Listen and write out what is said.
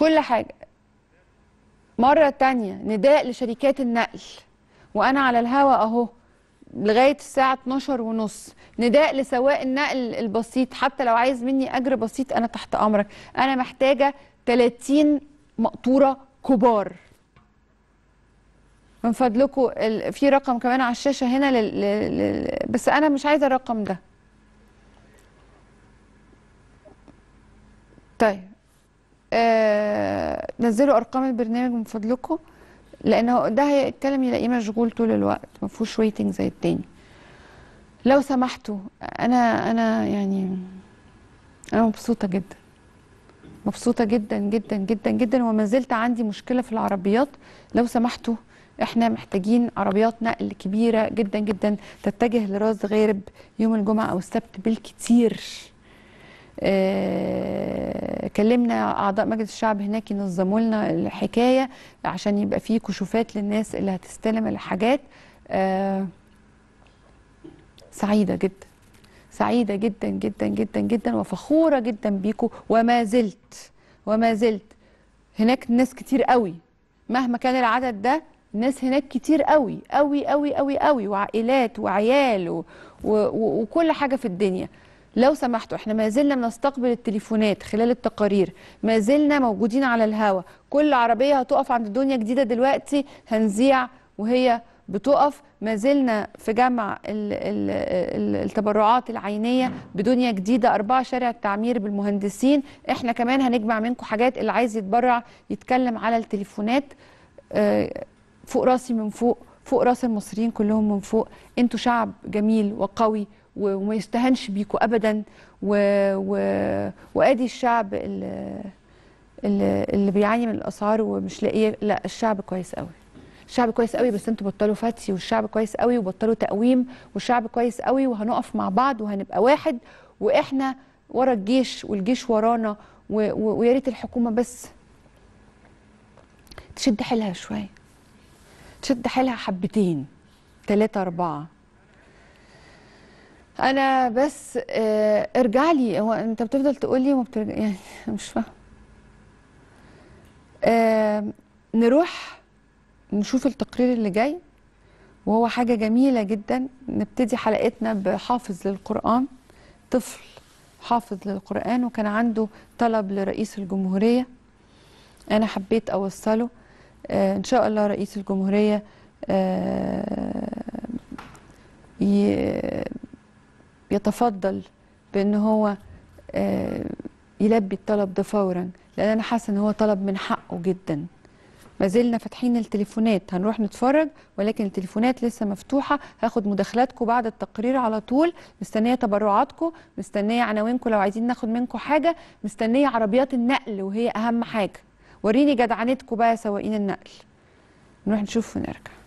كل حاجه مره تانية نداء لشركات النقل وانا على الهواء اهو لغايه الساعه 12 ونص نداء لسواق النقل البسيط حتى لو عايز مني اجر بسيط انا تحت امرك انا محتاجه 30 مقطوره كبار من فضلكم في رقم كمان على الشاشه هنا لل... لل... بس انا مش عايزه الرقم ده طيب آه، نزلوا ارقام البرنامج من فضلكم هو ده هيتكلم يلاقيه مشغول طول الوقت ما فيهوش ويتنج زي التاني لو سمحتوا انا انا يعني انا مبسوطه جدا مبسوطه جدا جدا جدا جدا وما زلت عندي مشكله في العربيات لو سمحتوا احنا محتاجين عربيات نقل كبيره جدا جدا تتجه لراس غارب يوم الجمعه او السبت بالكتير آه كلمنا اعضاء مجلس الشعب هناك ينظموا لنا الحكايه عشان يبقى في كشوفات للناس اللي هتستلم الحاجات آه، سعيده جدا سعيده جدا جدا جدا جدا وفخوره جدا بيكم وما زلت وما زلت هناك ناس كتير قوي مهما كان العدد ده ناس هناك كتير قوي قوي قوي قوي قوي وعائلات وعيال و... و... وكل حاجه في الدنيا لو سمحتوا احنا ما زلنا بنستقبل التليفونات خلال التقارير ما زلنا موجودين على الهوا كل عربيه هتقف عند دنيا جديده دلوقتي هنذيع وهي بتقف ما زلنا في جمع التبرعات العينيه بدنيا جديده اربعه شارع التعمير بالمهندسين احنا كمان هنجمع منكم حاجات اللي عايز يتبرع يتكلم على التليفونات آه، فوق راسي من فوق فوق راس المصريين كلهم من فوق انتوا شعب جميل وقوي وما يستهنش بيكوا ابدا و... و... وادي الشعب اللي, اللي بيعاني من الاسعار ومش لاقيه لا الشعب كويس قوي الشعب كويس قوي بس انتوا بطلوا فتي والشعب كويس قوي وبطلوا تقويم والشعب كويس قوي وهنقف مع بعض وهنبقى واحد واحنا ورا الجيش والجيش ورانا و... و... ويا ريت الحكومه بس تشد حيلها شويه تشد حيلها حبتين ثلاثة أربعة انا بس آه، ارجع لي هو انت بتفضل تقول لي وبترجع يعني مش فاهمه نروح نشوف التقرير اللي جاي وهو حاجه جميله جدا نبتدي حلقتنا بحافظ للقران طفل حافظ للقران وكان عنده طلب لرئيس الجمهوريه انا حبيت اوصله آه، ان شاء الله رئيس الجمهوريه آه، يتفضل بان هو آه، يلبي الطلب ده فورا لان انا حاسه ان هو طلب من حقه جدا ما زلنا فاتحين التليفونات هنروح نتفرج ولكن التليفونات لسه مفتوحه هاخد مداخلاتكم بعد التقرير على طول مستنيه تبرعاتكم مستنيه عناوينكم لو عايزين ناخد منكم حاجه مستنيه عربيات النقل وهي اهم حاجه وريني جدعنتكم بقى سواقين النقل نروح نشوف ونرجع